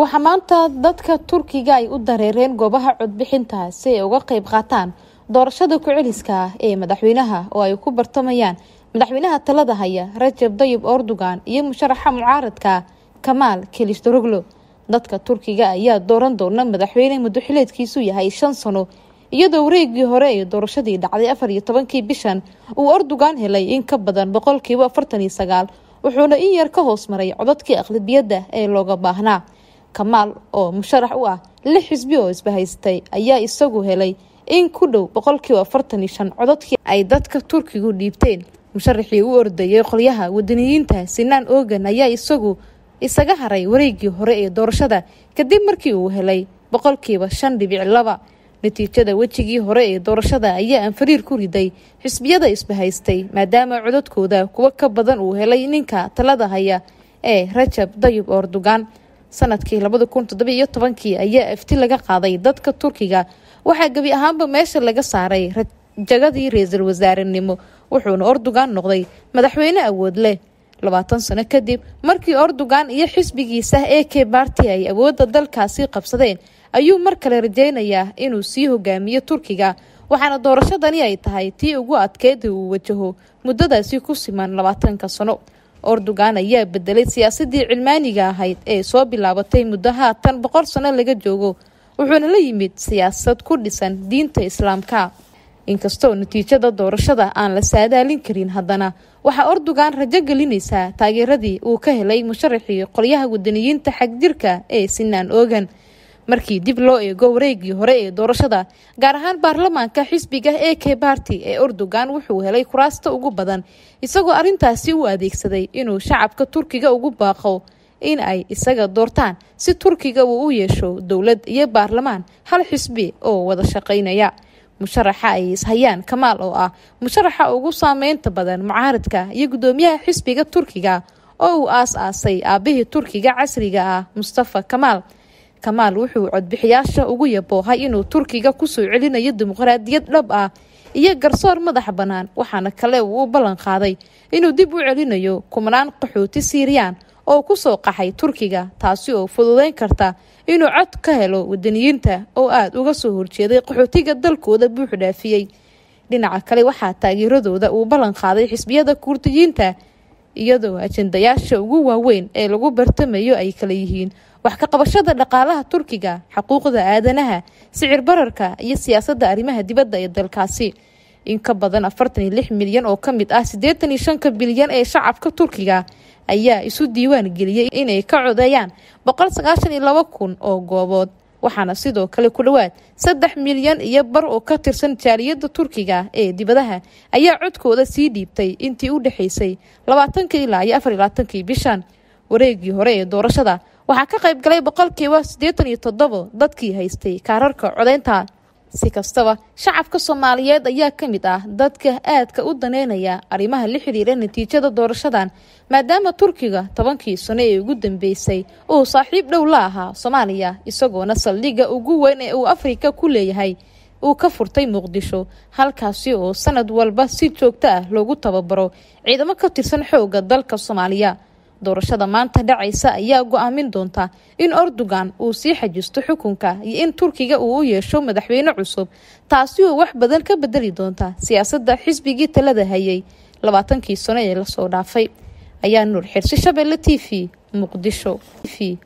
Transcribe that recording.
waxaa maanta dadka turkiga ay u dareereen goobaha codbixinta si ay uga qayb qaataan doorashada ku-celiska ee madaxweynaha oo ay ku bartamayaan madaxweynaha talada haya rajab dayib ordogan iyo musharaxa mucaaradka kamaal kilistaroglo dadka turkiga ayaa dooran doona madaxweyne muduxileedkiisu yahay shan sano iyadoo wareegii hore ee doorashadii dhacday afar iyo tobankii bishan uu erdogan helay in ka badan boqolkiiba afartan iyo sagaal wuxuuna in yar ka hoos maray codadkii aqlabiyadda ee looga baahnaa kamaal oo musharax u ah lix xisbi oo isbahaystay ayaa isagu helay in ku dhow boqolkiiba afartan iyo shan cododkii ay dadka turkigu dhiibteen musharaxii u ordayay qolyaha wadaniyiinta sinaan oogan ayaa isagu isaga haray wareegii hore ee doorashada kadib markii uu helay boqolkiiba shan dhibic laba natiijada wejigii hore ee doorashada ayaa anfariir ku riday xisbiyada isbahaystay maadaama codadkooda kuwo ka badan uu helay ninka talada haya ee rajab dayib ordugan sanadkii labada kun toddoba iyo tobankii ayaa afti laga qaaday dadka turkiga waxaa gebi ahaanba meesha laga saaray rajagadii ra wasaarenimo wuxuuna ordogan noqday madaxweyne awood leh labaatan sano kadib markii ordogan iyo xisbigiisa a k barti ay awoodda dalkaasi qabsadeen ayuu mar kale rajaynayaa inuu sii hogaamiyo turkiga waxaana doorashadani ay tahay tii ugu adkeedii uu wajaho muddadaasi ku siman labaatanka sano ordogan ayaa bedelay siyaasadii cilmaaniga ahayd ee soo bilaabatay muddo haatan boqol sano laga joogo wuxuuna la yimid siyaasad ku dhisan diinta islaamka inkastoo natiijada doorashada aan la saadaalin karin haddana waxaa ordogan rajo gelinaysaa taageeradii uu ka helay musharaxii qolyaha wadaniyiinta xagjirka ee sinaan oogan markii dib loo eego wareegii hore ee doorashada gaar ahaan baarlamaanka xisbiga a k barti ee erdogan wuxuu helay kuraasta ugu badan isagoo arrintaasi u adeegsaday inuu shacabka turkiga ugu baaqo in ay isaga doortaan si turkiga uu u yeesho dowlad iyo baarlamaan hal xisbi oo wada shaqaynaya musharaxa ay ishayaan kamaal oo ah musharaxa ugu saameynta badan mucaaradka iyo guddoomiyaha xisbiga turkiga oo uu aas aasay aabihii turkiga casriga ah mustafa kamaal kamaal wuxuu codbixiyaasha ugu yaboohay inuu turkiga kusoo celinayo dimuqraadiyad dhab ah iyo garsoor madax bannaan waxaana kale uu u ballan qaaday inuu dib u celinayo kumanaan qaxooti siiriyaan oo ku soo qaxay turkiga taasi oo fududayn karta inuu cod ka helo wadaniyiinta oo aada uga soo horjeeday qaxootiga dalkooda buux dhaafiyey dhinaca kale waxaa taageeradooda uu ballan qaaday xisbiyada kuurdiyiinta iyadoo ajandayaasha ugu waaweyn ee lagu bartamayo ay kala yihiin wax ka qabashada dhaqaalaha turkiga xuquuqda aadanaha sicir bararka iyo siyaasadda arrimaha dibadda ee dalkaasi in ka badan afartan iyo lix milyan oo ka mid ah siddeetan iyo shanka bilyan ee shacabka turkiga ayaa isu diiwaan geliyey inay ka codeeyaan boqol sagaashan iyo laba kun oo goobood waxaana sidoo kale ku dhowaad saddex milyan iyo bar oo ka tirsan jaaliyadda turkiga ee dibadaha ayaa codkooda sii dhiibtay intii u dhexeysay labaatanka ilaa iyo afar iyo labaatankii bishan wareegii hore ee doorashada waxaa ka qayb galay boqolkiiba siddeetan iyo toddobo dadkii haystay kaararka codaynta si kastaba shacabka soomaaliyeed ayaa ka mid ah dadka aadka u daneynaya arrimaha la xiriira natiijada doorashadan maadaama turkiga tobankii sano ee ugu dambeysay uu saaxiib dhow la ahaa soomaaliya isagoona saldhigga ugu weyn ee uu afrika ku leeyahay uu ka furtay muqdisho halkaasi oo sanad walba si joogto ah loogu tababaro ciidamo ka tirsan xoogga dalka soomaaliya doorashada maanta dhacaysa ayaa go-aamin doonta in erdogan uu sii xajisto xukunka iyo in turkiga uu u yeesho madaxweyne cusub taasi oo wax badan ka bedeli doonta siyaasadda xisbigii talada hayay labaatankii sano ee lasoo dhaafay ayaa nuur xirsi shabeelle t v muqdisho